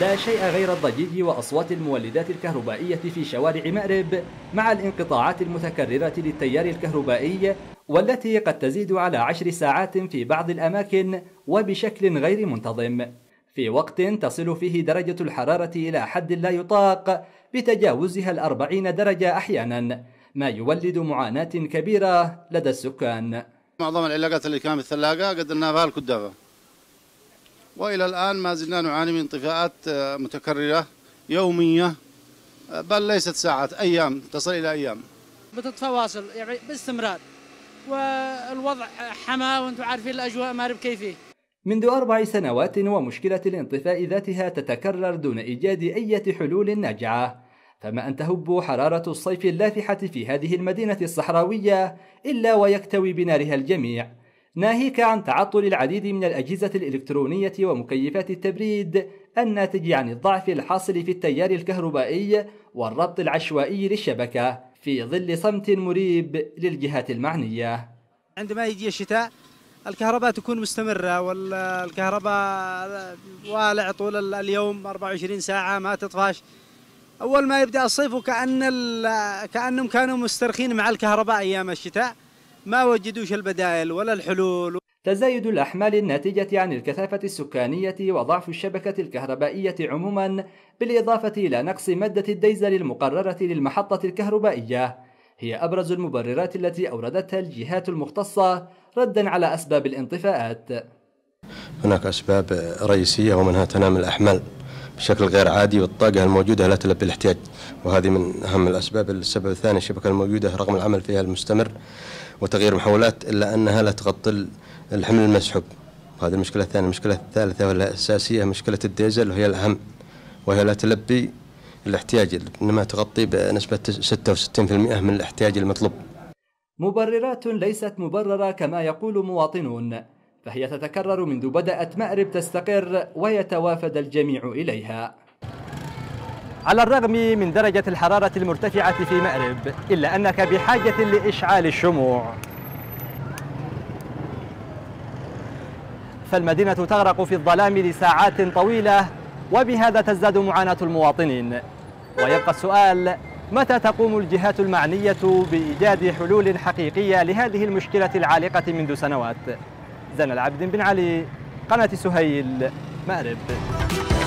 لا شيء غير الضجيج وأصوات المولدات الكهربائية في شوارع مأرب مع الانقطاعات المتكررة للتيار الكهربائي والتي قد تزيد على عشر ساعات في بعض الأماكن وبشكل غير منتظم في وقت تصل فيه درجة الحرارة إلى حد لا يطاق بتجاوزها الأربعين درجة أحيانا ما يولد معاناة كبيرة لدى السكان معظم العلاقات اللي كانت في الثلاجة قدرناها بها الكدافة والى الان ما زلنا نعاني من انطفاءات آه، متكرره يوميه آه، بل ليست ساعات ايام تصل الى ايام بتتواصل يعني باستمرار والوضع حما وانتم عارفين الاجواء ما كيفيه منذ أربع سنوات ومشكلة الانطفاء ذاتها تتكرر دون إيجاد أي حلول ناجعة فما أن تهب حرارة الصيف اللافحة في هذه المدينة الصحراوية إلا ويكتوي بنارها الجميع ناهيك عن تعطل العديد من الأجهزة الإلكترونية ومكيفات التبريد الناتج عن الضعف الحاصل في التيار الكهربائي والربط العشوائي للشبكة في ظل صمت مريب للجهات المعنية عندما يجي الشتاء الكهرباء تكون مستمرة والكهرباء والع طول اليوم 24 ساعة ما تطفاش أول ما يبدأ الصيف وكأن كأنهم كانوا مسترخين مع الكهرباء أيام الشتاء ما وجدوش البدائل ولا الحلول تزايد الأحمال الناتجة عن الكثافة السكانية وضعف الشبكة الكهربائية عموما بالإضافة إلى نقص مادة الديزل المقررة للمحطة الكهربائية هي أبرز المبررات التي أوردتها الجهات المختصة ردا على أسباب الانطفاءات هناك أسباب رئيسية ومنها تنام الأحمال بشكل غير عادي والطاقة الموجودة لا تلبي الاحتياج وهذه من أهم الأسباب السبب الثاني الشبكة الموجودة رغم العمل فيها المستمر وتغيير محولات إلا أنها لا تغطي الحمل المسحوب هذه المشكلة الثانية المشكلة الثالثة والأساسية مشكلة الديزل وهي الأهم وهي لا تلبي الاحتياج إنما تغطي بنسبة 66% من الاحتياج المطلوب مبررات ليست مبررة كما يقول مواطنون فهي تتكرر منذ بدأت مأرب تستقر ويتوافد الجميع إليها على الرغم من درجة الحرارة المرتفعة في مأرب إلا أنك بحاجة لإشعال الشموع فالمدينة تغرق في الظلام لساعات طويلة وبهذا تزداد معاناة المواطنين ويبقى السؤال متى تقوم الجهات المعنية بإيجاد حلول حقيقية لهذه المشكلة العالقة منذ سنوات زين العبد بن علي قناة سهيل مأرب